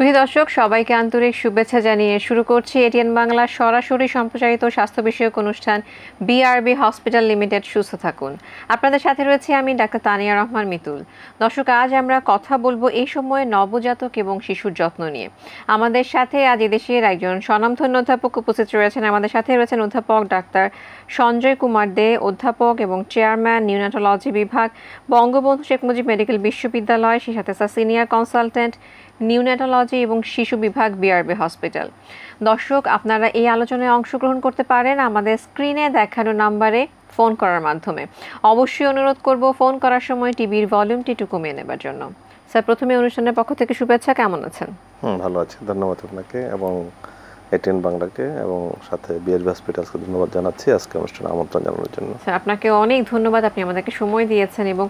সুহী দর্শক সবাইকে আন্তরিক শুভেচ্ছা জানিয়ে শুরু করছি এটিএন বাংলা সরাসরি সম্প্রচারিত স্বাস্থ্য বিষয়ক অনুষ্ঠান বিআরবি হসপিটাল লিমিটেড সুস্থ থাকুন আপনাদের সাথে রয়েছে আমি ডাক্তার তানিয়া রহমান মিতুল দর্শক আজ আমরা কথা বলবো এই সময়ে নবজাতক এবং শিশুর যত্ন নিয়ে আমাদের সাথে আজ এদেশের একজন স্বনামধন্য অধ্যাপক উপস্থিত রয়েছেন আমাদের সাথে রয়েছেন অধ্যাপক ডাক্তার সঞ্জয় কুমার দে অধ্যাপক এবং চেয়ারম্যান নিউনাটোলজি বিভাগ বঙ্গবন্ধু শেখ মুজিব মেডিকেল বিশ্ববিদ্যালয় সে সাথে সিনিয়র কনসালটেন্ট নিউনাটোলজি এবং শিশু বিভাগ বিআরবি হসপিটাল দর্শক আপনারা এই আলোচনায় অংশগ্রহণ করতে পারেন আমাদের স্ক্রিনে দেখানো নাম্বারে ফোন করার মাধ্যমে অবশ্যই অনুরোধ করব ফোন করার সময় টিভির ভলিউমটি একটু কমিয়ে নেবার জন্য স্যার প্রথমে অনুষ্ঠানের পক্ষ থেকে শুভেচ্ছা কেমন আছেন হুম ভালো আছি ধন্যবাদ আপনাকে এবং এটিএন বাংলাকে এবং সাথে বিএস হসপিটালকে ধন্যবাদ জানাচ্ছি আজকে অনুষ্ঠানে আমন্ত্রণ জানানোর জন্য স্যার আপনাকে অনেক ধন্যবাদ আপনি আমাদেরকে সময় দিয়েছেন এবং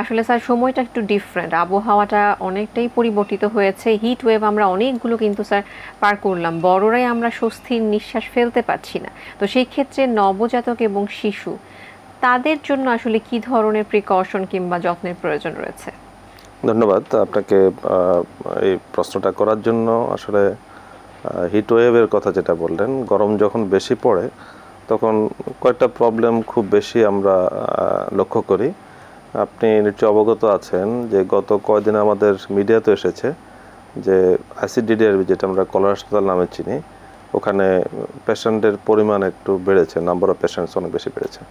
আসলে স্যার সময়টা একটু ডিফারেন্ট আবহাওয়াটা অনেকটাই পরিবর্তিত হয়েছে হিট ওয়েভ আমরা অনেকগুলো কিন্তু স্যার পার করলাম বড়রাই আমরা স্বস্তির নিঃশ্বাস ফেলতে পারছি না তো সেই ক্ষেত্রে নবজাতক এবং শিশু তাদের জন্য আসলে কি ধরনের প্রিকশন কিংবা যত্নের প্রয়োজন রয়েছে ধন্যবাদ আপনাকে এই প্রশ্নটা করার জন্য আসলে হিট ওয়েভের কথা যেটা বললেন গরম যখন বেশি পড়ে তখন কয়েকটা প্রবলেম খুব বেশি আমরা লক্ষ্য করি আপনি নিশ্চয় অবগত আছেন যে গত কয়দিন আমাদের মিডিয়াতে এসেছে যে আইসিডিডিআরবি যেটা আমরা কলার হাসপাতাল নামে চিনি ওখানে পেশেন্টের পরিমাণ একটু বেড়েছে নাম্বার অফ পেশেন্টস অনেক বেশি বেড়েছে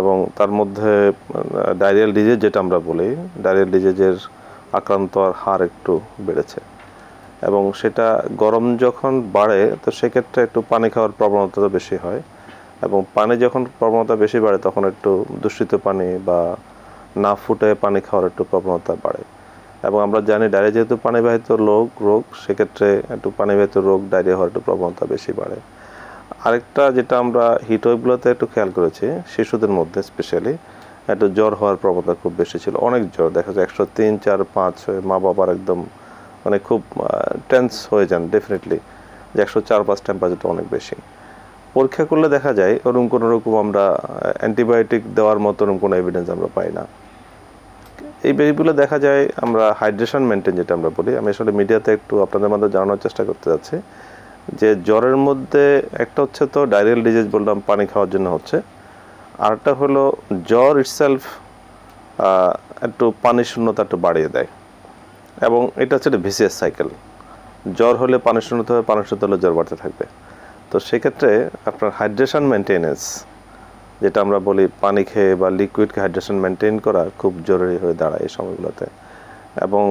এবং তার মধ্যে ডায়রিয়াল ডিজিজ যেটা আমরা বলি ডায়রিয়াল ডিজিজের আক্রান্তর হার একটু বেড়েছে এবং সেটা গরম যখন বাড়ে তো সেক্ষেত্রে একটু পানি খাওয়ার প্রবণতা বেশি হয় এবং পানি যখন প্রবণতা বেশি বাড়ে তখন একটু দূষিত পানি বা না ফুটে পানি খাওয়ার একটু প্রবণতা বাড়ে এবং আমরা জানি ডায়রিয়া যেহেতু পানিবাহিত রোগ রোগ সেক্ষেত্রে একটু পানিবাহিত রোগ ডায়রিয়া হওয়ার একটু প্রবণতা বেশি বাড়ে আরেকটা যেটা আমরা হিটওয়েভগুলোতে একটু খেয়াল করেছি শিশুদের মধ্যে স্পেশালি একটু জ্বর হওয়ার প্রবণতা খুব বেশি ছিল অনেক জ্বর দেখা যায় একশো তিন চার পাঁচ মা বাবার একদম মানে খুব টেন্স হয়ে যান ডেফিনেটলি যে একশো চার পাঁচ টেম্পারেচার অনেক বেশি পরীক্ষা করলে দেখা যায় ওরকম কোনো রকম আমরা অ্যান্টিবায়োটিক দেওয়ার মতো ওরকম কোনো এভিডেন্স আমরা পাই না এই বেবিগুলো দেখা যায় আমরা হাইড্রেশন মেনটেন যেটা আমরা বলি আমি আসলে মিডিয়াতে একটু আপনাদের মাধ্যমে জানানোর চেষ্টা করতে যাচ্ছি যে জ্বরের মধ্যে একটা হচ্ছে তো ডায়রিয়াল ডিজিজ বললাম পানি খাওয়ার জন্য হচ্ছে আরটা হলো জ্বর ইটসেলফ একটু পানি শূন্যতা একটু বাড়িয়ে দেয় এবং এটা হচ্ছে একটা ভিসিএস সাইকেল জ্বর হলে পানি শূন্যতে হবে পানি শূন্যতে হলে জ্বর বাড়তে থাকবে তো সেক্ষেত্রে আপনার হাইড্রেশন মেনটেনেন্স যেটা আমরা বলি পানি খেয়ে বা লিকুইডকে হাইড্রেশন মেনটেন করা খুব জরুরি হয়ে দাঁড়ায় এই সময়গুলোতে এবং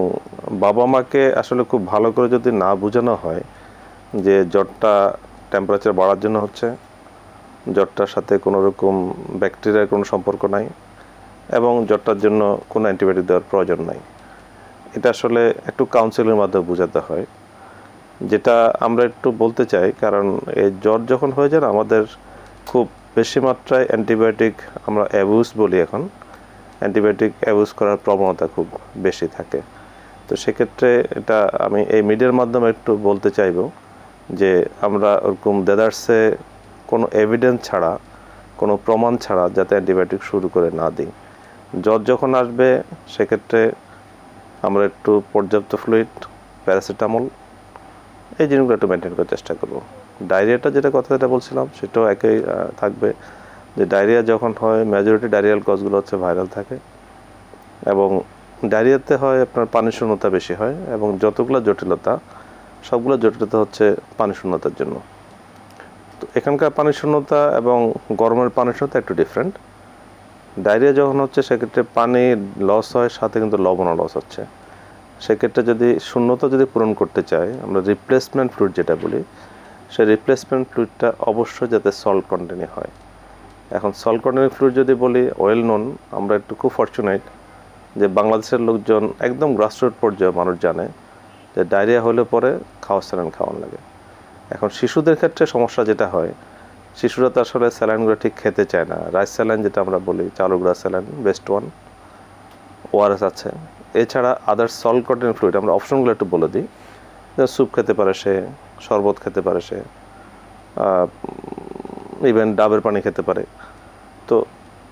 বাবা মাকে আসলে খুব ভালো করে যদি না বোঝানো হয় যে জ্বরটা টেম্পারেচার বাড়ার জন্য হচ্ছে জ্বরটার সাথে কোনো রকম ব্যাকটেরিয়ার কোনো সম্পর্ক নাই এবং জ্বরটার জন্য কোনো অ্যান্টিবায়োটিক দেওয়ার প্রয়োজন নাই এটা আসলে একটু কাউন্সিলের মাধ্যমে বোঝাতে হয় যেটা আমরা একটু বলতে চাই কারণ এই জ্বর যখন হয়ে যায় আমাদের খুব বেশি মাত্রায় অ্যান্টিবায়োটিক আমরা অ্যাবিউজ বলি এখন অ্যান্টিবায়োটিক অ্যাবিউজ করার প্রবণতা খুব বেশি থাকে তো সেক্ষেত্রে এটা আমি এই মিডিয়ার মাধ্যমে একটু বলতে চাইব যে আমরা ওরকম দেদার্সে কোনো এভিডেন্স ছাড়া কোনো প্রমাণ ছাড়া যাতে অ্যান্টিবায়োটিক শুরু করে না দিই জ্বর যখন আসবে সেক্ষেত্রে আমরা একটু পর্যাপ্ত ফ্লুইড প্যারাসিটামল এই জিনিসগুলো একটু মেনটেন করার চেষ্টা করব ডায়রিয়াটা যেটা কথা যেটা বলছিলাম সেটাও একই থাকবে যে ডায়রিয়া যখন হয় মেজরিটি ডায়রিয়াল কজগুলো হচ্ছে ভাইরাল থাকে এবং ডায়রিয়াতে হয় আপনার পানি শূন্যতা বেশি হয় এবং যতগুলো জটিলতা সবগুলো জটিলতা হচ্ছে পানি শূন্যতার জন্য তো এখানকার পানি শূন্যতা এবং গরমের পানি শূন্যতা একটু ডিফারেন্ট ডায়রিয়া যখন হচ্ছে সেক্ষেত্রে পানি লস হয় সাথে কিন্তু লবণও লস হচ্ছে সেক্ষেত্রে যদি শূন্যতা যদি পূরণ করতে চাই আমরা রিপ্লেসমেন্ট ফ্লুইড যেটা বলি সেই রিপ্লেসমেন্ট ফ্লুইডটা অবশ্যই যাতে সল্ট কন্টেনি হয় এখন সল্ট কন্টেনি ফ্লুইড যদি বলি ওয়েল নোন আমরা একটু খুব ফর্চুনেট যে বাংলাদেশের লোকজন একদম গ্রাসরুট পর্যায়ে মানুষ জানে যে ডায়রিয়া হলে পরে খাওয়া স্যালাইন খাওয়ান লাগে এখন শিশুদের ক্ষেত্রে সমস্যা যেটা হয় শিশুরা তো আসলে স্যালাইনগুলো ঠিক খেতে চায় না রাইস স্যালাইন যেটা আমরা বলি চালুগুড়া স্যালাইন বেস্ট ওয়ান ওআরএস আছে এছাড়া আদার্স সল্ট কন্টেন্ট ফ্লুইড আমরা অপশনগুলো একটু বলে দিই স্যুপ খেতে পারে সে শরবত খেতে পারে সে ইভেন ডাবের পানি খেতে পারে তো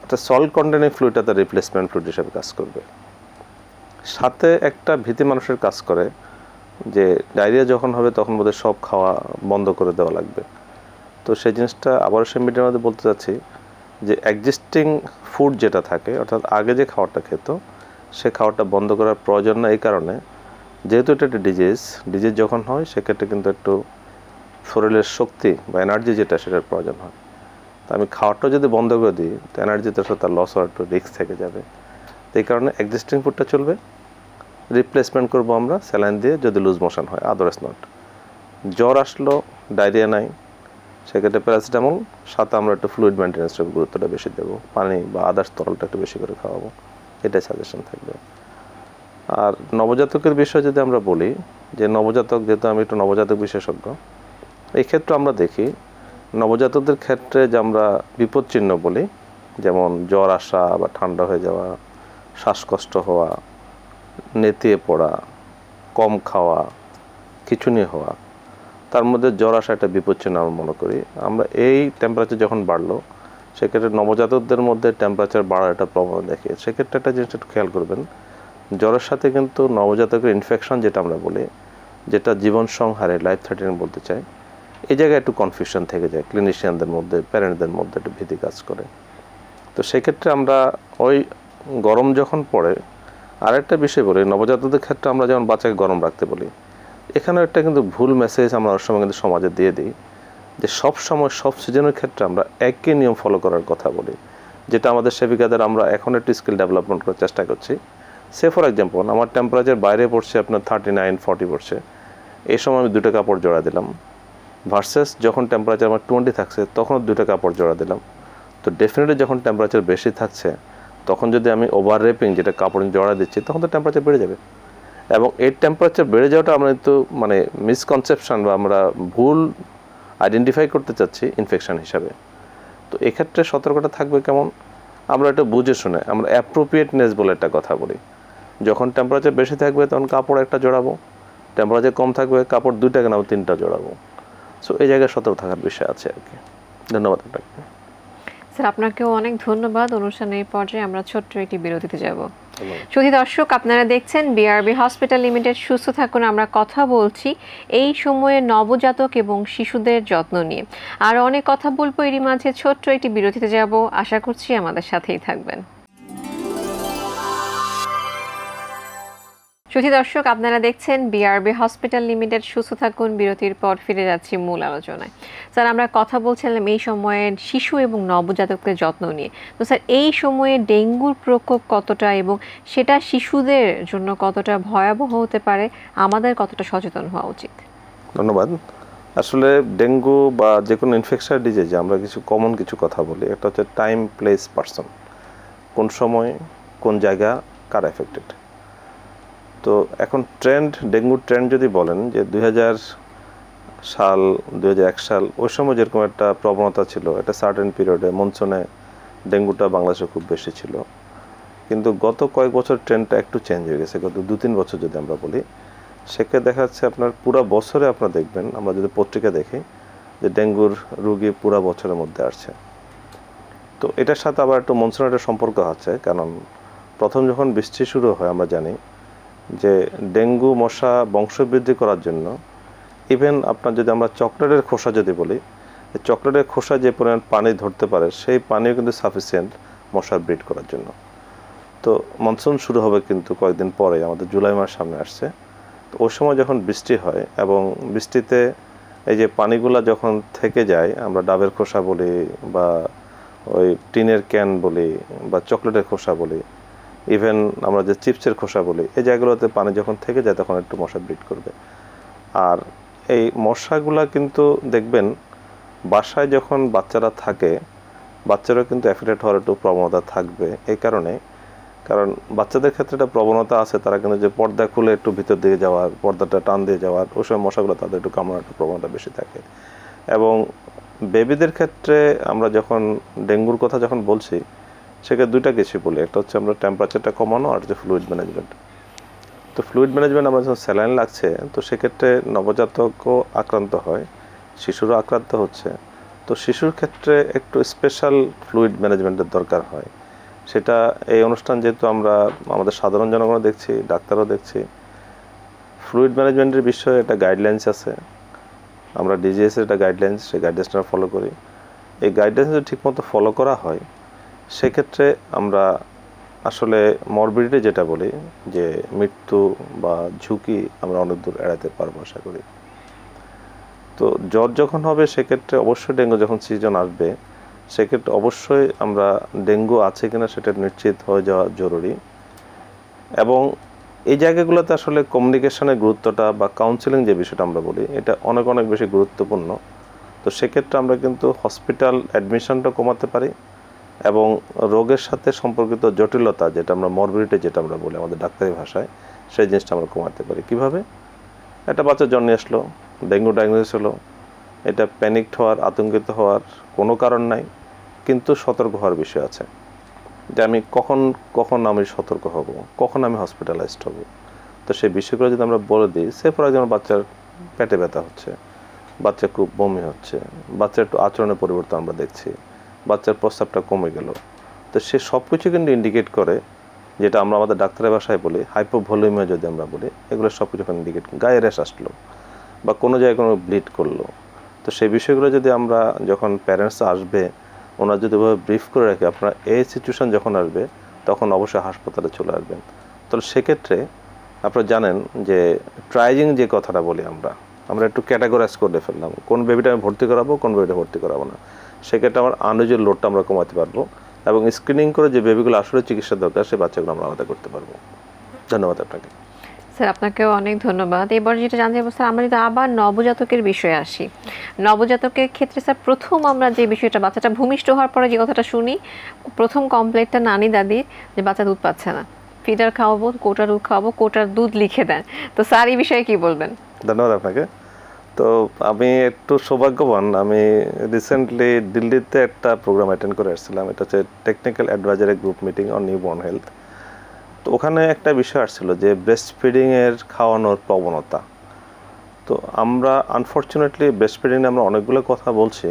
একটা সল্ট কন্টেনের ফ্লুইডটা তার রিপ্লেসমেন্ট ফ্লুইড হিসেবে কাজ করবে সাথে একটা ভীতি মানুষের কাজ করে যে ডায়রিয়া যখন হবে তখন বোধহয় সব খাওয়া বন্ধ করে দেওয়া লাগবে তো সেই জিনিসটা আবার সেই মিডিয়ার মধ্যে বলতে চাচ্ছি যে এক্সিস্টিং ফুড যেটা থাকে অর্থাৎ আগে যে খাওয়াটা খেত সে খাওয়াটা বন্ধ করার প্রয়োজন না এই কারণে যেহেতু এটা একটা ডিজিজ ডিজিজ যখন হয় সেক্ষেত্রে কিন্তু একটু শরীরের শক্তি বা এনার্জি যেটা সেটার প্রয়োজন হয় তো আমি খাওয়াটা যদি বন্ধ করে দিই তো এনার্জি তো তার লস হওয়ার একটু রিস্ক থেকে যাবে তো এই কারণে এক্সিস্টিং ফুডটা চলবে রিপ্লেসমেন্ট করবো আমরা স্যালাইন দিয়ে যদি লুজ মোশন হয় আদারস নট জ্বর আসলো ডায়রিয়া নাই সেক্ষেত্রে প্যারাসিটামল সাথে আমরা একটু ফ্লুইড মেনটেন্সটা গুরুত্বটা বেশি দেবো পানি বা আদার্স তরলটা একটু বেশি করে খাওয়াবো এটাই সাজেশন থাকবে আর নবজাতকের বিষয়ে যদি আমরা বলি যে নবজাতক যেহেতু আমি একটু নবজাতক বিশেষজ্ঞ এই ক্ষেত্রে আমরা দেখি নবজাতকদের ক্ষেত্রে যে আমরা বিপদ চিহ্ন বলি যেমন জ্বর আসা বা ঠান্ডা হয়ে যাওয়া শ্বাসকষ্ট হওয়া নেতিয়ে পড়া কম খাওয়া খিচুনি হওয়া তার মধ্যে জ্বর আসা একটা বিপদ আমি মনে করি আমরা এই টেম্পারেচার যখন বাড়লো সেক্ষেত্রে নবজাতকদের মধ্যে টেম্পারেচার বাড়ার একটা প্রবণতা দেখে সেক্ষেত্রে একটা জিনিস একটু খেয়াল করবেন জ্বরের সাথে কিন্তু নবজাতকের ইনফেকশন যেটা আমরা বলি যেটা জীবন সংহারে লাইফ থ্রেটেনিং বলতে চাই এই জায়গায় একটু কনফিউশন থেকে যায় ক্লিনিশিয়ানদের মধ্যে প্যারেন্টদের মধ্যে একটু ভীতি কাজ করে তো সেক্ষেত্রে আমরা ওই গরম যখন পড়ে আরেকটা বিষয় বলি নবজাতকদের ক্ষেত্রে আমরা যেমন বাচ্চাকে গরম রাখতে বলি এখানেও একটা কিন্তু ভুল মেসেজ আমরা অনেক সময় কিন্তু সমাজে দিয়ে দিই যে সব সময় সব সিজনের ক্ষেত্রে আমরা একই নিয়ম ফলো করার কথা বলি যেটা আমাদের সেবিকাদের আমরা এখন একটু স্কিল ডেভেলপমেন্ট করার চেষ্টা করছি সে ফর এক্সাম্পল আমার টেম্পারেচার বাইরে পড়ছে আপনার থার্টি নাইন ফর্টি পড়ছে এই সময় আমি দুটো কাপড় জোড়া দিলাম ভার্সেস যখন টেম্পারেচার আমার টোয়েন্টি থাকছে তখন দুটো কাপড় জোড়া দিলাম তো ডেফিনেটলি যখন টেম্পারেচার বেশি থাকছে তখন যদি আমি ওভার রেপিং যেটা কাপড় জোড়া দিচ্ছি তখন তো টেম্পারেচার বেড়ে যাবে এবং এর টেম্পারেচার বেড়ে যাওয়াটা আমরা কিন্তু মানে মিসকনসেপশান বা আমরা ভুল আইডেন্টিফাই করতে চাচ্ছি ইনফেকশান হিসাবে তো এক্ষেত্রে সতর্কতা থাকবে কেমন আমরা এটা বুঝে শুনে আমরা অ্যাপ্রোপ্রিয়েটনেস বলে একটা কথা বলি যখন টেম্পারেচার বেশি থাকবে তখন কাপড় একটা জোড়াবো টেম্পারেচার কম থাকবে কাপড় দুইটা কেন তিনটা জোড়াবো সো এই জায়গায় সতর্ক থাকার বিষয় আছে আর কি ধন্যবাদ আপনাকে স্যার আপনাকেও অনেক ধন্যবাদ অনুষ্ঠানের পর্যায়ে আমরা ছোট্ট একটি বিরতিতে যাবো সুধী দর্শক আপনারা দেখছেন বিআরবি হসপিটাল লিমিটেড সুস্থ থাকুন আমরা কথা বলছি এই সময়ে নবজাতক এবং শিশুদের যত্ন নিয়ে আর অনেক কথা বলবো এরই মাঝে ছোট্ট একটি বিরতিতে যাব আশা করছি আমাদের সাথেই থাকবেন সুধী দর্শক আপনারা দেখছেন বিআরবি হসপিটাল লিমিটেড সুস্থ থাকুন বিরতির পর ফিরে যাচ্ছি মূল আলোচনায় স্যার আমরা কথা বলছিলাম এই সময়ে শিশু এবং নবজাতকদের যত্ন নিয়ে তো স্যার এই সময়ে ডেঙ্গুর প্রকোপ কতটা এবং সেটা শিশুদের জন্য কতটা ভয়াবহ হতে পারে আমাদের কতটা সচেতন হওয়া উচিত ধন্যবাদ আসলে ডেঙ্গু বা যে কোনো ইনফেকশন ডিজিজ আমরা কিছু কমন কিছু কথা বলি একটা হচ্ছে টাইম প্লেস পার্সন কোন সময় কোন জায়গা কার এফেক্টেড তো এখন ট্রেন্ড ডেঙ্গুর ট্রেন্ড যদি বলেন যে দুই সাল দুই সাল ওই সময় যেরকম একটা প্রবণতা ছিল একটা সার্টেন পিরিয়ডে মনসুনে ডেঙ্গুটা বাংলাদেশে খুব বেশি ছিল কিন্তু গত কয়েক বছর ট্রেন্ডটা একটু চেঞ্জ হয়ে গেছে গত দু তিন বছর যদি আমরা বলি সেক্ষেত্রে দেখা যাচ্ছে আপনার পুরো বছরে আপনারা দেখবেন আমরা যদি পত্রিকা দেখি যে ডেঙ্গুর রুগী পুরো বছরের মধ্যে আসছে তো এটার সাথে আবার একটু মনসুনের একটা সম্পর্ক আছে কারণ প্রথম যখন বৃষ্টি শুরু হয় আমরা জানি যে ডেঙ্গু মশা বংশবৃদ্ধি করার জন্য ইভেন আপনার যদি আমরা চকলেটের খোসা যদি বলি চকলেটের খোসা যে পরিমাণ পানি ধরতে পারে সেই পানিও কিন্তু সাফিসিয়েন্ট মশা ব্রিড করার জন্য তো মনসুন শুরু হবে কিন্তু কয়েকদিন পরে আমাদের জুলাই মাস সামনে আসছে তো ওই সময় যখন বৃষ্টি হয় এবং বৃষ্টিতে এই যে পানিগুলা যখন থেকে যায় আমরা ডাবের খোসা বলি বা ওই টিনের ক্যান বলি বা চকলেটের খোসা বলি ইভেন আমরা যে চিপসের খোসা বলি এই জায়গাগুলোতে পানি যখন থেকে যায় তখন একটু মশা ব্রিড করবে আর এই মশাগুলা কিন্তু দেখবেন বাসায় যখন বাচ্চারা থাকে বাচ্চারা কিন্তু অ্যাফিলেট হওয়ার একটু প্রবণতা থাকবে এই কারণে কারণ বাচ্চাদের ক্ষেত্রে একটা প্রবণতা আছে তারা কিন্তু যে পর্দা খুলে একটু ভিতর দিকে যাওয়ার পর্দাটা টান দিয়ে যাওয়ার ওই সময় মশাগুলো তাদের একটু কামড়ার একটু প্রবণতা বেশি থাকে এবং বেবিদের ক্ষেত্রে আমরা যখন ডেঙ্গুর কথা যখন বলছি সেক্ষেত্রে দুইটা কিছু বলি একটা হচ্ছে আমরা টেম্পারেচারটা কমানো আর যে ফ্লুইড ম্যানেজমেন্ট তো ফ্লুইড ম্যানেজমেন্ট আমার যখন স্যালাইন লাগছে তো সেক্ষেত্রে নবজাতকও আক্রান্ত হয় শিশুরও আক্রান্ত হচ্ছে তো শিশুর ক্ষেত্রে একটু স্পেশাল ফ্লুইড ম্যানেজমেন্টের দরকার হয় সেটা এই অনুষ্ঠান যেহেতু আমরা আমাদের সাধারণ জনগণও দেখছি ডাক্তারও দেখছি ফ্লুইড ম্যানেজমেন্টের বিষয়ে একটা গাইডলাইন্স আছে আমরা ডিজিএসের একটা গাইডলাইন্স সেই গাইডলাইন্সটা ফলো করি এই গাইডলাইন্স যদি ঠিকমতো ফলো করা হয় সেক্ষেত্রে আমরা আসলে মরবিডিটি যেটা বলি যে মৃত্যু বা ঝুঁকি আমরা অনেক দূর এড়াতে পারবো আশা করি তো জ্বর যখন হবে সেক্ষেত্রে অবশ্যই ডেঙ্গু যখন সিজন আসবে সেক্ষেত্রে অবশ্যই আমরা ডেঙ্গু আছে কিনা সেটা নিশ্চিত হয়ে যাওয়া জরুরি এবং এই জায়গাগুলোতে আসলে কমিউনিকেশনের গুরুত্বটা বা কাউন্সিলিং যে বিষয়টা আমরা বলি এটা অনেক অনেক বেশি গুরুত্বপূর্ণ তো সেক্ষেত্রে আমরা কিন্তু হসপিটাল অ্যাডমিশনটা কমাতে পারি এবং রোগের সাথে সম্পর্কিত জটিলতা যেটা আমরা মরবিডিটি যেটা আমরা বলি আমাদের ডাক্তারি ভাষায় সেই জিনিসটা আমরা কমাতে পারি কিভাবে একটা বাচ্চা জন্মে আসলো ডেঙ্গু ডায়াগনোসিস হলো এটা প্যানিকড হওয়ার আতঙ্কিত হওয়ার কোনো কারণ নাই কিন্তু সতর্ক হওয়ার বিষয় আছে যে আমি কখন কখন আমি সতর্ক হব কখন আমি হসপিটালাইজড হব তো সেই বিষয়গুলো যদি আমরা বলে দিই সে ফর এক্সাম্পল বাচ্চার পেটে ব্যথা হচ্ছে বাচ্চা খুব বমি হচ্ছে বাচ্চার একটু আচরণের পরিবর্তন আমরা দেখছি বাচ্চার প্রস্তাবটা কমে গেল তো সে সব কিছু কিন্তু ইন্ডিকেট করে যেটা আমরা আমাদের ডাক্তারের বাসায় বলি হাইপোভলিউমে যদি আমরা বলি এগুলো সব কিছু ইন্ডিকেট গায়ে রেশ আসলো বা কোনো জায়গায় কোনো ব্লিড করলো তো সেই বিষয়গুলো যদি আমরা যখন প্যারেন্টস আসবে ওনারা যদি ওভাবে ব্রিফ করে রাখে আপনার এই সিচুয়েশান যখন আসবে তখন অবশ্যই হাসপাতালে চলে আসবেন তাহলে সেক্ষেত্রে আপনারা জানেন যে ট্রাইজিং যে কথাটা বলি আমরা আমরা একটু ক্যাটাগরাইজ করে ফেললাম কোন বেবিটা আমি ভর্তি করাবো কোন বেবিটা ভর্তি করাবো না সেক্ষেত্রে আমার আনুজের লোডটা আমরা কমাতে পারবো এবং স্ক্রিনিং করে যে বেবিগুলো আসলে চিকিৎসা দরকার সেই বাচ্চাগুলো আমরা আলাদা করতে পারবো ধন্যবাদ আপনাকে স্যার আপনাকেও অনেক ধন্যবাদ এবার যেটা জানতে চাইবো স্যার আমরা যদি আবার নবজাতকের বিষয়ে আসি নবজাতকের ক্ষেত্রে স্যার প্রথম আমরা যে বিষয়টা বাচ্চাটা ভূমিষ্ঠ হওয়ার পরে যে কথাটা শুনি প্রথম কমপ্লেনটা নানি দাদি যে বাচ্চা দুধ পাচ্ছে না ফিডার খাওয়াবো কোটার দুধ খাওয়াবো কোটার দুধ লিখে দেন তো স্যার এই বিষয়ে কি বলবেন ধন্যবাদ আপনাকে তো আমি একটু সৌভাগ্যবান আমি রিসেন্টলি দিল্লিতে একটা প্রোগ্রাম অ্যাটেন্ড করে আসছিলাম এটা হচ্ছে technical advisory group meeting on born health তো ওখানে একটা বিষয় আসছিল যে ব্রেস্ট ফিডিংয়ের খাওয়ানোর প্রবণতা তো আমরা আনফর্চুনেটলি ব্রেস্ট ফিডিং আমরা অনেকগুলো কথা বলছি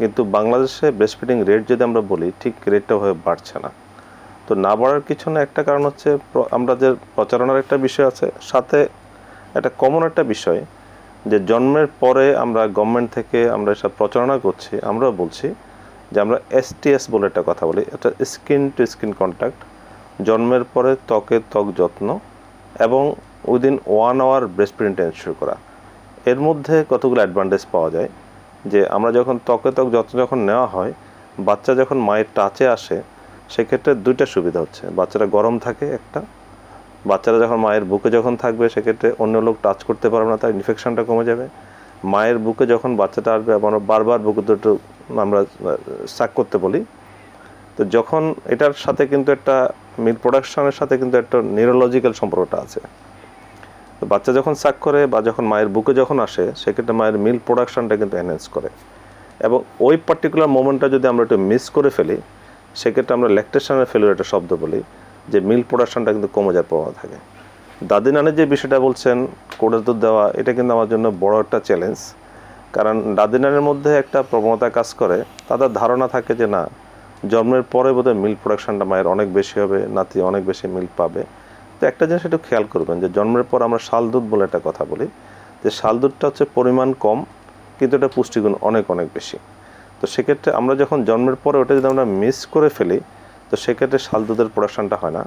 কিন্তু বাংলাদেশে ব্রেস্ট ফিডিং রেট যদি আমরা বলি ঠিক রেটটা হয়ে বাড়ছে না তো না বাড়ার পিছনে একটা কারণ হচ্ছে আমরা যে প্রচারণার একটা বিষয় আছে সাথে একটা কমন একটা বিষয় যে জন্মের পরে আমরা গভর্নমেন্ট থেকে আমরা এসব প্রচারণা করছি আমরা বলছি যে আমরা এসটিএস বলে একটা কথা বলি এটা স্কিন টু স্কিন কন্ট্যাক্ট জন্মের পরে ত্বকে ত্বক যত্ন এবং within one hour breast print ensure করা এর মধ্যে কতগুলো অ্যাডভান্টেজ পাওয়া যায় যে আমরা যখন ত্বকে ত্বক যত্ন যখন নেওয়া হয় বাচ্চা যখন মায়ের টাচে আসে সেক্ষেত্রে দুইটা সুবিধা হচ্ছে বাচ্চারা গরম থাকে একটা বাচ্চারা যখন মায়ের বুকে যখন থাকবে সেক্ষেত্রে অন্য লোক টাচ করতে পারবে না তার ইনফেকশনটা কমে যাবে মায়ের বুকে যখন বাচ্চাটা আসবে আমরা বারবার বুকে দুটো আমরা সাক করতে বলি তো যখন এটার সাথে কিন্তু একটা মিল প্রোডাকশনের সাথে কিন্তু একটা নিউরোলজিক্যাল সম্পর্কটা আছে তো বাচ্চা যখন সাক করে বা যখন মায়ের বুকে যখন আসে সেক্ষেত্রে মায়ের মিল প্রোডাকশনটা কিন্তু এনহ্যান্স করে এবং ওই পার্টিকুলার মোমেন্টটা যদি আমরা একটু মিস করে ফেলি সেক্ষেত্রে আমরা ল্যাকটেশনের ফেলুর একটা শব্দ বলি যে মিল প্রোডাকশনটা কিন্তু কমে যাওয়ার প্রভাব থাকে দাদিনানের যে বিষয়টা বলছেন কোডের দুধ দেওয়া এটা কিন্তু আমার জন্য বড় একটা চ্যালেঞ্জ কারণ দাদিনানের মধ্যে একটা প্রবণতা কাজ করে তাদের ধারণা থাকে যে না জন্মের পরে বোধহয় মিল প্রোডাকশনটা মায়ের অনেক বেশি হবে নাতি অনেক বেশি মিল পাবে তো একটা জিনিস একটু খেয়াল করবেন যে জন্মের পর আমরা শাল দুধ বলে একটা কথা বলি যে শাল দুধটা হচ্ছে পরিমাণ কম কিন্তু এটা পুষ্টিগুণ অনেক অনেক বেশি তো সেক্ষেত্রে আমরা যখন জন্মের পরে ওটা যদি আমরা মিস করে ফেলি তো সেক্ষেত্রে শাল দুধের প্রোডাকশানটা হয় না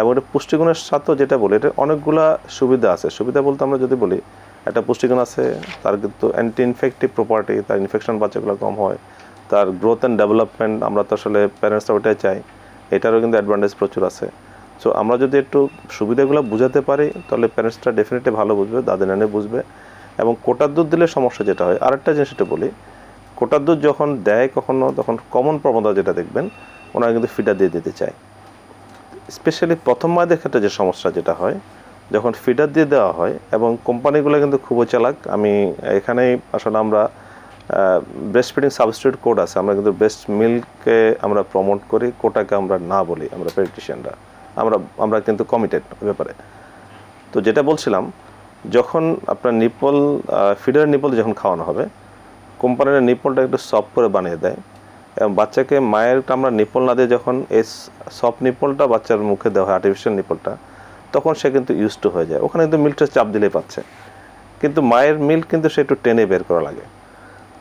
এবং এটা পুষ্টিগুণের সাথেও যেটা বলি এটা অনেকগুলা সুবিধা আছে সুবিধা বলতে আমরা যদি বলি একটা পুষ্টিগুণ আছে তার কিন্তু অ্যান্টি ইনফেক্টিভ প্রপার্টি তার ইনফেকশন বাচ্চাগুলো কম হয় তার গ্রোথ অ্যান্ড ডেভেলপমেন্ট আমরা তো আসলে প্যারেন্টসরা ওটাই চাই এটারও কিন্তু অ্যাডভান্টেজ প্রচুর আছে সো আমরা যদি একটু সুবিধাগুলো বুঝাতে পারি তাহলে প্যারেন্টসরা ডেফিনেটলি ভালো বুঝবে দাদি নানি বুঝবে এবং কোটার দুধ দিলে সমস্যা যেটা হয় আরেকটা জিনিস এটা বলি কোটার দুধ যখন দেয় কখনো তখন কমন প্রবণতা যেটা দেখবেন ওনারা কিন্তু ফিডার দিয়ে দিতে চায় স্পেশালি প্রথম মায়েদের ক্ষেত্রে যে সমস্যা যেটা হয় যখন ফিডার দিয়ে দেওয়া হয় এবং কোম্পানিগুলো কিন্তু খুবই চালাক আমি এখানেই আসলে আমরা ব্রেস্ট ফিডিং সাবস্টিউট কোড আছে আমরা কিন্তু ব্রেস্ট মিল্ককে আমরা প্রমোট করি কোটাকে আমরা না বলি আমরা পেডিটিশিয়ানরা আমরা আমরা কিন্তু কমিটেড ব্যাপারে তো যেটা বলছিলাম যখন আপনার নিপল ফিডার নিপল যখন খাওয়ানো হবে কোম্পানির নিপলটা একটু সফট করে বানিয়ে দেয় বাচ্চাকে মায়ের আমরা নিপল না দিয়ে যখন এই সফট নিপলটা বাচ্চার মুখে দেওয়া হয় আর্টিফিশিয়াল নিপলটা তখন সে কিন্তু ইউজ টু হয়ে যায় ওখানে কিন্তু মিল্কটা চাপ দিলে পাচ্ছে কিন্তু মায়ের মিল্ক কিন্তু সে একটু টেনে বের করা লাগে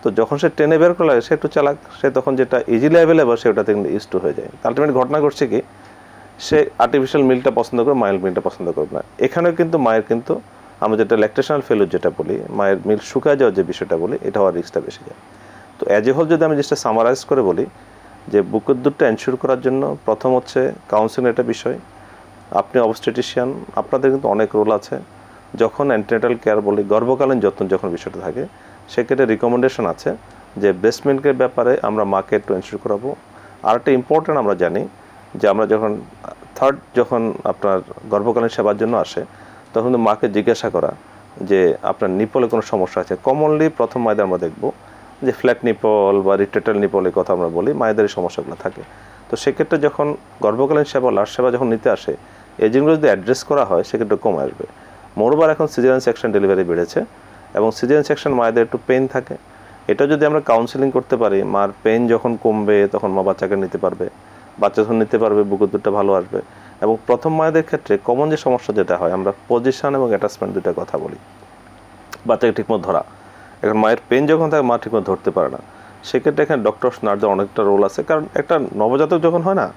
তো যখন সে টেনে বের করা লাগে সে একটু চালাক সে তখন যেটা ইজিলি অ্যাভেলেবল সেটাতে কিন্তু ইউজ টু হয়ে যায় আলটিমেট ঘটনা ঘটছে কি সে আর্টিফিশিয়াল মিলটা পছন্দ করবে মায়ের মিলটা পছন্দ করবে না এখানেও কিন্তু মায়ের কিন্তু আমরা যেটা ল্যাকটেশনাল ফেলুর যেটা বলি মায়ের মিল শুকায় যাওয়ার যে বিষয়টা বলি এটা হওয়ার রিস্কটা বেশি যায় তো অ্যাজ এ হোল যদি আমি জিনিসটা সামারাইজ করে বলি যে বুকের দুধটা এনশিওর করার জন্য প্রথম হচ্ছে কাউন্সিলিং একটা বিষয় আপনি অবস্টেটিশিয়ান আপনাদের কিন্তু অনেক রোল আছে যখন অ্যান্টিনেটাল কেয়ার বলি গর্ভকালীন যত্ন যখন বিষয়টা থাকে সেক্ষেত্রে রিকমেন্ডেশন আছে যে বেসমেন্টের ব্যাপারে আমরা মাকে একটু এনশিওর করাবো আর একটা ইম্পর্ট্যান্ট আমরা জানি যে আমরা যখন থার্ড যখন আপনার গর্ভকালীন সেবার জন্য আসে তখন মাকে জিজ্ঞাসা করা যে আপনার নিপলে কোনো সমস্যা আছে কমনলি প্রথম মায়েদের আমরা দেখবো যে ফ্ল্যাট নিপল বা রিটেটাল নিপলের কথা আমরা বলি মায়েদের সমস্যাগুলো থাকে তো সেক্ষেত্রে যখন গর্ভকালীন সেবা লাশ সেবা যখন নিতে আসে এই জিনিসগুলো যদি অ্যাড্রেস করা হয় সেক্ষেত্রে কমে আসবে মোরবার এখন সিজারেন সেকশন ডেলিভারি বেড়েছে এবং সিজারেন সেকশন মায়েদের একটু পেন থাকে এটা যদি আমরা কাউন্সেলিং করতে পারি মার পেন যখন কমবে তখন মা বাচ্চাকে নিতে পারবে বাচ্চা যখন নিতে পারবে বুকের দুধটা ভালো আসবে এবং প্রথম মায়েদের ক্ষেত্রে কমন যে সমস্যা যেটা হয় আমরা পজিশন এবং অ্যাটাচমেন্ট দুটা কথা বলি বাচ্চাকে ঠিকমতো ধরা এখন মায়ের পেন যখন থাকে মা ঠিকমতো ধরতে পারে না সেক্ষেত্রে এখানে ডক্টর নার্সদের অনেকটা রোল আছে কারণ একটা নবজাতক যখন হয় না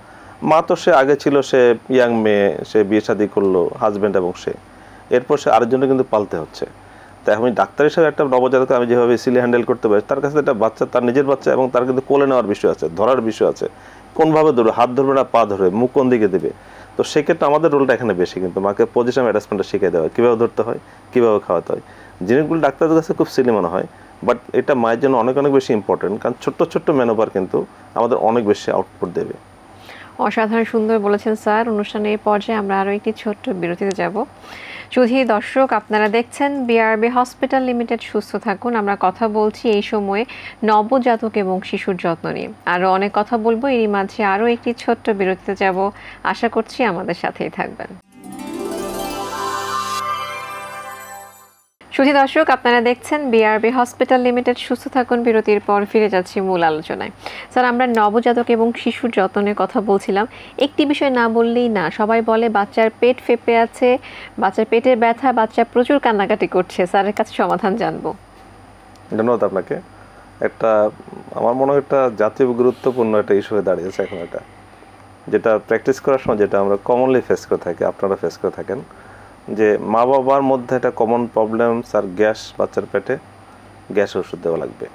মা তো সে আগে ছিল সে ইয়াং মেয়ে সে বিয়ে শাদি করলো হাজব্যান্ড এবং সে এরপর সে আরেকজনকে কিন্তু পালতে হচ্ছে তাই আমি ডাক্তার হিসাবে একটা নবজাতককে আমি যেভাবে সিলে হ্যান্ডেল করতে পারি তার কাছে একটা বাচ্চা তার নিজের বাচ্চা এবং তার কিন্তু কোলে নেওয়ার বিষয় আছে ধরার বিষয় আছে কোনভাবে ধরবে হাত ধরবে না পা ধরবে মুখ কোন দিকে দেবে তো সেক্ষেত্রে আমাদের রোলটা এখানে বেশি কিন্তু মাকে পজিশন অ্যাটাচমেন্টটা শিখিয়ে দেওয়া হয় কীভাবে ধরতে হয় কীভাবে খাওয়াতে হয় জিনিসগুলো ডাক্তারদের কাছে খুব সিলি মনে হয় বাট এটা মায়ের জন্য অনেক অনেক বেশি ইম্পর্টেন্ট কারণ ছোট্ট ছোট্ট ম্যানোভার কিন্তু আমাদের অনেক বেশি আউটপুট দেবে অসাধারণ সুন্দর বলেছেন স্যার অনুষ্ঠানের পর্যায়ে আমরা আরও একটি ছোট্ট বিরতিতে যাব শুধু দর্শক আপনারা দেখছেন বিআরবি হসপিটাল লিমিটেড সুস্থ থাকুন আমরা কথা বলছি এই সময়ে নবজাতক এবং শিশুর যত্ন নিয়ে আরও অনেক কথা বলবো এরই মাঝে আরও একটি ছোট্ট বিরতিতে যাব আশা করছি আমাদের সাথেই থাকবেন সুধী দর্শক আপনারা দেখছেন বিআরবি হসপিটাল লিমিটেড সুস্থ থাকুন বিরতির পর ফিরে যাচ্ছি মূল আলোচনায় স্যার আমরা নবজাতক এবং শিশুর যত্নের কথা বলছিলাম একটি বিষয় না বললেই না সবাই বলে বাচ্চার পেট ফেপে আছে বাচ্চার পেটের ব্যথা বাচ্চা প্রচুর কান্নাকাটি করছে স্যারের কাছে সমাধান জানবো ধন্যবাদ আপনাকে একটা আমার মনে হয় একটা জাতীয় গুরুত্বপূর্ণ একটা ইস্যু হয়ে দাঁড়িয়েছে এখন এটা যেটা প্র্যাকটিস করার সময় যেটা আমরা কমনলি ফেস করে থাকি আপনারা ফেস করে থাকেন যে মা বাবার মধ্যে একটা কমন প্রবলেম আর গ্যাস বাচ্চার পেটে গ্যাস ওষুধ দেওয়া লাগবে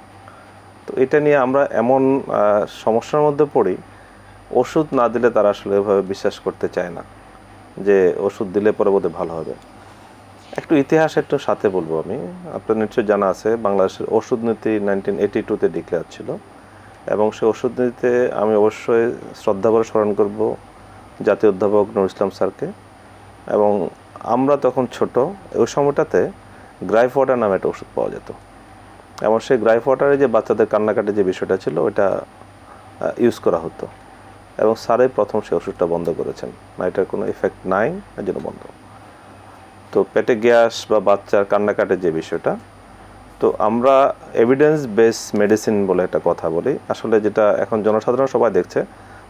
তো এটা নিয়ে আমরা এমন সমস্যার মধ্যে পড়ি ওষুধ না দিলে তারা আসলে এভাবে বিশ্বাস করতে চায় না যে ওষুধ দিলে পরবর্তী ভালো হবে একটু ইতিহাস একটু সাথে বলবো আমি আপনার নিশ্চয়ই জানা আছে বাংলাদেশের ওষুধ নীতি নাইনটিন এইটি টুতে ডিক্লেয়ার ছিল এবং সে ওষুধ নীতিতে আমি অবশ্যই করে স্মরণ করব জাতীয় অধ্যাপক নুর ইসলাম স্যারকে এবং আমরা তখন ছোট ওই সময়টাতে গ্রাইফ ওয়াটার নামে একটা ওষুধ পাওয়া যেত এবং সেই গ্রাইফ ওয়াটারে যে বাচ্চাদের কান্নাকাটি যে বিষয়টা ছিল ওটা ইউজ করা হতো এবং স্যারে প্রথম সেই ওষুধটা বন্ধ করেছেন না এটার কোনো এফেক্ট নাই এর জন্য বন্ধ তো পেটে গ্যাস বা বাচ্চার কান্নাকাটের যে বিষয়টা তো আমরা এভিডেন্স বেস মেডিসিন বলে একটা কথা বলি আসলে যেটা এখন জনসাধারণ সবাই দেখছে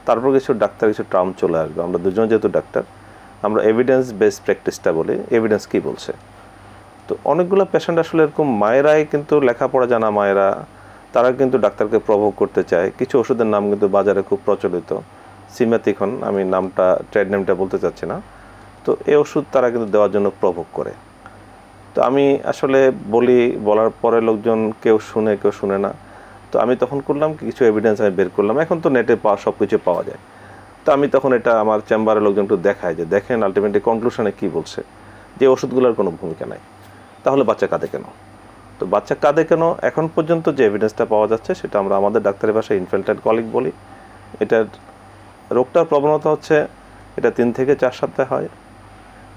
তারপর কিছু ডাক্তার কিছু টার্ম চলে আসবে আমরা দুজন যেহেতু ডাক্তার আমরা এভিডেন্স বেসড প্র্যাকটিসটা বলি এভিডেন্স কি বলছে তো অনেকগুলো পেশেন্ট আসলে এরকম মায়েরাই কিন্তু লেখাপড়া জানা মায়েরা তারা কিন্তু ডাক্তারকে প্রভোগ করতে চায় কিছু ওষুধের নাম কিন্তু বাজারে খুব প্রচলিত সিমেতিখন আমি নামটা ট্রেড নেমটা বলতে চাচ্ছি না তো এই ওষুধ তারা কিন্তু দেওয়ার জন্য প্রভোগ করে তো আমি আসলে বলি বলার পরে লোকজন কেউ শুনে কেউ শুনে না তো আমি তখন করলাম কিছু এভিডেন্স আমি বের করলাম এখন তো নেটে পাওয়া সব কিছু পাওয়া যায় তো আমি তখন এটা আমার চেম্বারের লোকজন একটু দেখায় যে দেখেন আলটিমেটলি কনক্লুশনে কী বলছে যে ওষুধগুলোর কোনো ভূমিকা নাই তাহলে বাচ্চা কাঁদে কেন তো বাচ্চা কাঁদে কেন এখন পর্যন্ত যে এভিডেন্সটা পাওয়া যাচ্ছে সেটা আমরা আমাদের ডাক্তারের ভাষায় ইনফেন্টাইড কলিক বলি এটার রোগটার প্রবণতা হচ্ছে এটা তিন থেকে চার সপ্তাহে হয়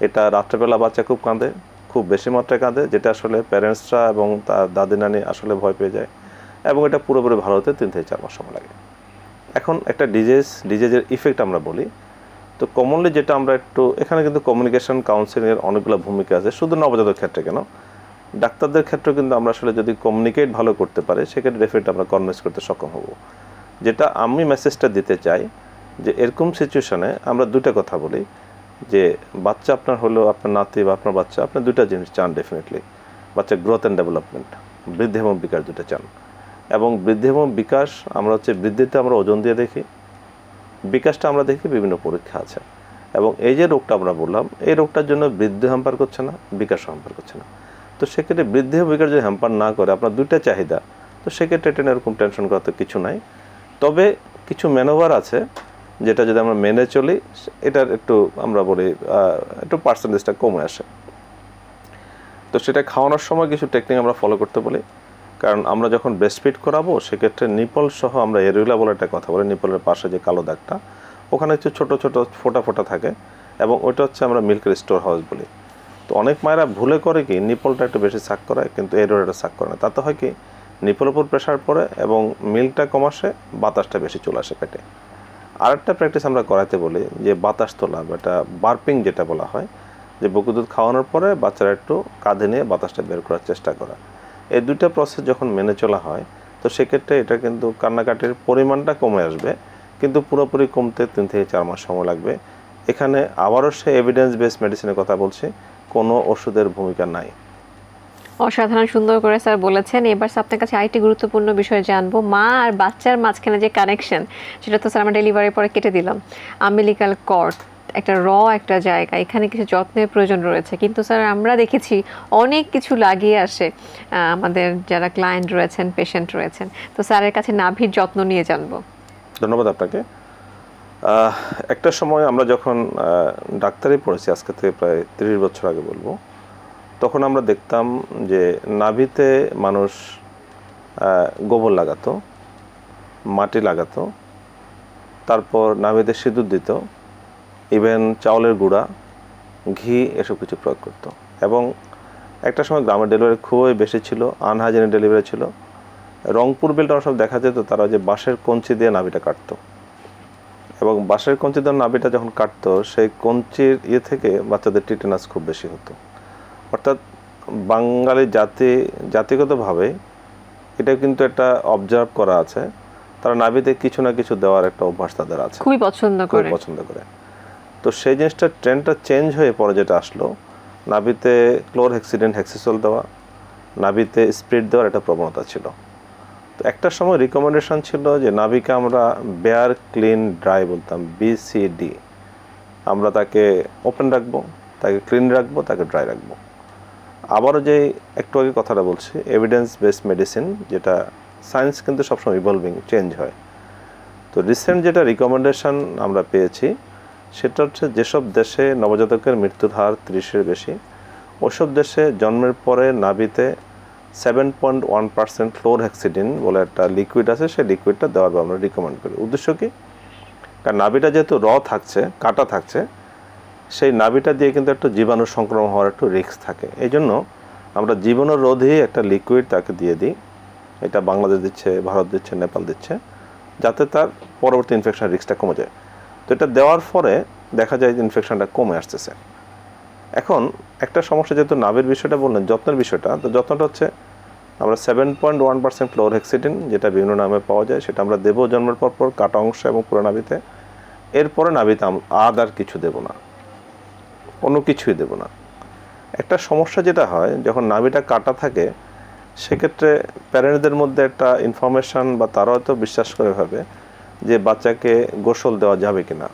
এটা রাত্রেবেলা বাচ্চা খুব কাঁদে খুব বেশি মাত্রায় কাঁদে যেটা আসলে প্যারেন্টসরা এবং তার দাদি নানি আসলে ভয় পেয়ে যায় এবং এটা পুরোপুরি ভালো হতে তিন থেকে চার মাস সময় লাগে এখন একটা ডিজিজ ডিজিজের ইফেক্ট আমরা বলি তো কমনলি যেটা আমরা একটু এখানে কিন্তু কমিউনিকেশন কাউন্সিলিংয়ের অনেকগুলো ভূমিকা আছে শুধু নবজাতক ক্ষেত্রে কেন ডাক্তারদের ক্ষেত্রেও কিন্তু আমরা আসলে যদি কমিউনিকেট ভালো করতে পারে সেক্ষেত্রে ডেফিনেট আমরা কনভিন্স করতে সক্ষম হব যেটা আমি মেসেজটা দিতে চাই যে এরকম সিচুয়েশানে আমরা দুটা কথা বলি যে বাচ্চা আপনার হলো আপনার নাতি বা আপনার বাচ্চা আপনার দুটা জিনিস চান ডেফিনেটলি বাচ্চা গ্রোথ অ্যান্ড ডেভেলপমেন্ট বৃদ্ধি এবং বিকাশ দুটো চান এবং বৃদ্ধি এবং বিকাশ আমরা হচ্ছে বৃদ্ধিতে আমরা ওজন দিয়ে দেখি বিকাশটা আমরা দেখি বিভিন্ন পরীক্ষা আছে এবং এই যে রোগটা আমরা বললাম এই রোগটার জন্য বৃদ্ধি হ্যাম্পার করছে না বিকাশ হ্যাম্পার করছে না তো সেক্ষেত্রে বৃদ্ধি বিকাশ যদি হ্যাম্পার না করে আপনার দুইটা চাহিদা তো সেক্ষেত্রে ট্রেন এরকম টেনশন করা তো কিছু নাই তবে কিছু ম্যানোভার আছে যেটা যদি আমরা মেনে চলি এটার একটু আমরা বলি একটু পার্সেন্টেজটা কমে আসে তো সেটা খাওয়ানোর সময় কিছু টেকনিক আমরা ফলো করতে বলি কারণ আমরা যখন ব্রেস্টফিট করাবো সেক্ষেত্রে নিপল সহ আমরা এরুলা বলে একটা কথা বলি নিপলের পাশে যে কালো দাগটা ওখানে হচ্ছে ছোটো ছোটো ফোটা ফোটা থাকে এবং ওইটা হচ্ছে আমরা মিল্কের স্টোর হাউস বলি তো অনেক মায়েরা ভুলে করে কি নিপলটা একটু বেশি সাক করায় কিন্তু এরিউলাটা সাক করে না তাতে হয় কি নিপল উপর প্রেশার পড়ে এবং মিল্কটা কম আসে বাতাসটা বেশি চলে আসে পেটে আরেকটা প্র্যাকটিস আমরা করাতে বলি যে বাতাস তোলা বা এটা বার্পিং যেটা বলা হয় যে বুকুর দুধ খাওয়ানোর পরে বাচ্চারা একটু কাঁধে নিয়ে বাতাসটা বের করার চেষ্টা করা এই দুইটা প্রসেস যখন মেনে চলা হয় তো সেক্ষেত্রে এটা কিন্তু কান্নাকাটির পরিমাণটা কমে আসবে কিন্তু পুরোপুরি কমতে তিন থেকে চার মাস সময় লাগবে এখানে আবারও সে এভিডেন্স বেস মেডিসিনের কথা বলছে কোনো ওষুধের ভূমিকা নাই অসাধারণ সুন্দর করে স্যার বলেছেন এবার আপনার কাছে আরেকটি গুরুত্বপূর্ণ বিষয় জানবো মা আর বাচ্চার মাঝখানে যে কানেকশন সেটা তো স্যার আমরা ডেলিভারির পরে কেটে দিলাম আমেলিকাল কর্ড একটা র একটা জায়গা এখানে কিছু যত্নের প্রয়োজন রয়েছে কিন্তু স্যার আমরা দেখেছি অনেক কিছু লাগিয়ে আসে আমাদের যারা ক্লায়েন্ট রয়েছেন পেশেন্ট রয়েছেন তো স্যারের কাছে নাভির যত্ন নিয়ে জানবো ধন্যবাদ আপনাকে একটা সময় আমরা যখন ডাক্তারে পড়েছি আজকে থেকে প্রায় তিরিশ বছর আগে বলবো তখন আমরা দেখতাম যে নাভিতে মানুষ গোবর লাগাতো মাটি লাগাতো তারপর নাভিতে সিঁদুর দিত ইভেন চাউলের গুঁড়া ঘি এসব কিছু প্রয়োগ করতো এবং একটা সময় গ্রামের ডেলিভারি খুবই বেশি ছিল আনহাইজেনিক ডেলিভারি ছিল রংপুর বেল্ট সব দেখা যেত তারা যে বাঁশের কঞ্চি দিয়ে নাভিটা কাটতো এবং বাঁশের কঞ্চি দিয়ে নাভিটা যখন কাটতো সেই কঞ্চির ইয়ে থেকে বাচ্চাদের টিটেনাস খুব বেশি হতো অর্থাৎ বাঙালি জাতি জাতিগতভাবে এটা কিন্তু একটা অবজার্ভ করা আছে তারা নাভিতে কিছু না কিছু দেওয়ার একটা অভ্যাস তাদের আছে খুবই পছন্দ করে পছন্দ করে তো সেই জিনিসটা ট্রেন্ডটা চেঞ্জ হয়ে পরে যেটা আসলো নাভিতে ক্লোর হেক্সিডেন্ট হেক্সিসল দেওয়া নাভিতে স্প্রিড দেওয়ার একটা প্রবণতা ছিল তো একটা সময় রিকমেন্ডেশন ছিল যে নাভিকে আমরা বেয়ার ক্লিন ড্রাই বলতাম বিসিডি আমরা তাকে ওপেন রাখবো তাকে ক্লিন রাখবো তাকে ড্রাই রাখবো আবারও যে একটু আগে কথাটা বলছি এভিডেন্স বেসড মেডিসিন যেটা সায়েন্স কিন্তু সবসময় ইভলভিং চেঞ্জ হয় তো রিসেন্ট যেটা রিকমেন্ডেশন আমরা পেয়েছি সেটা হচ্ছে যেসব দেশে নবজাতকের মৃত্যুর হার ত্রিশের বেশি ওসব দেশে জন্মের পরে নাবিতে seven point one percent chlorhexidine বলে একটা লিকুইড আছে সেই লিকুইডটা দেওয়ার আমরা রিকমেন্ড করি উদ্দেশ্য কি কারণ নাভিটা যেহেতু র থাকছে কাটা থাকছে সেই নাবিটা দিয়ে কিন্তু একটা জীবাণু সংক্রমণ হওয়ার একটু রিস্ক থাকে এই জন্য আমরা জীবাণুরোধী একটা লিকুইড তাকে দিয়ে দিই এটা বাংলাদেশ দিচ্ছে ভারত দিচ্ছে নেপাল দিচ্ছে যাতে তার পরবর্তী ইনফেকশন রিস্কটা কমে যায় তো এটা দেওয়ার পরে দেখা যায় যে ইনফেকশনটা কমে আসতেছে এখন একটা সমস্যা যেহেতু নাভের বিষয়টা বললেন যত্নের বিষয়টা তো যত্নটা হচ্ছে আমরা seven point one percent chlorhexidine যেটা বিভিন্ন নামে পাওয়া যায় সেটা আমরা দেবো জন্মের পর পর কাটা অংশ এবং পুরো নাভিতে এরপরে নাভিতে আদ আর কিছু দেব না অন্য কিছুই দেব না একটা সমস্যা যেটা হয় যখন নাভিটা কাটা থাকে সেক্ষেত্রে প্যারেন্টদের মধ্যে একটা ইনফরমেশান বা তারা হয়তো বিশ্বাস করে ভাবে যে বাচ্চাকে গোসল দেওয়া যাবে কি না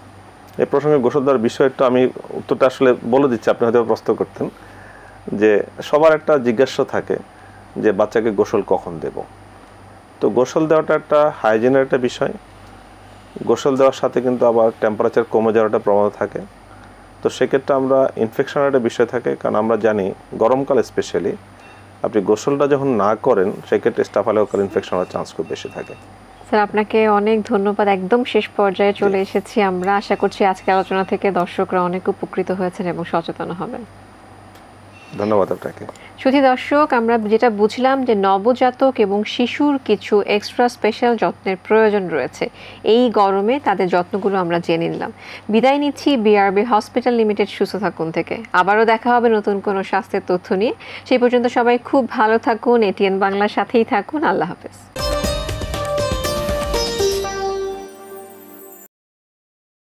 এ প্রসঙ্গে গোসল দেওয়ার বিষয়টা আমি উত্তরটা আসলে বলে দিচ্ছি আপনি হয়তো প্রশ্ন করতেন যে সবার একটা জিজ্ঞাসা থাকে যে বাচ্চাকে গোসল কখন দেব তো গোসল দেওয়াটা একটা হাইজিনের একটা বিষয় গোসল দেওয়ার সাথে কিন্তু আবার টেম্পারেচার কমে যাওয়ার একটা প্রবণতা থাকে তো সেক্ষেত্রে আমরা ইনফেকশনের একটা বিষয় থাকে কারণ আমরা জানি গরমকাল স্পেশালি আপনি গোসলটা যখন না করেন সেক্ষেত্রে স্টাফালেকাল ইনফেকশন হওয়ার চান্স খুব বেশি থাকে স্যার আপনাকে অনেক ধন্যবাদ একদম শেষ পর্যায়ে চলে এসেছি আমরা আশা করছি আজকে আলোচনা থেকে দর্শকরা অনেক উপকৃত হয়েছেন এবং সচেতন হবেন ধন্যবাদ আপনাকে সুধী দর্শক আমরা যেটা বুঝলাম যে নবজাতক এবং শিশুর কিছু এক্সট্রা স্পেশাল যত্নের প্রয়োজন রয়েছে এই গরমে তাদের যত্নগুলো আমরা জেনে নিলাম বিদায় নিচ্ছি বিআরবি হসপিটাল লিমিটেড সুস্থ থাকুন থেকে আবারও দেখা হবে নতুন কোনো স্বাস্থ্যের তথ্য নিয়ে সেই পর্যন্ত সবাই খুব ভালো থাকুন এটিএন বাংলার সাথেই থাকুন আল্লাহ হাফেজ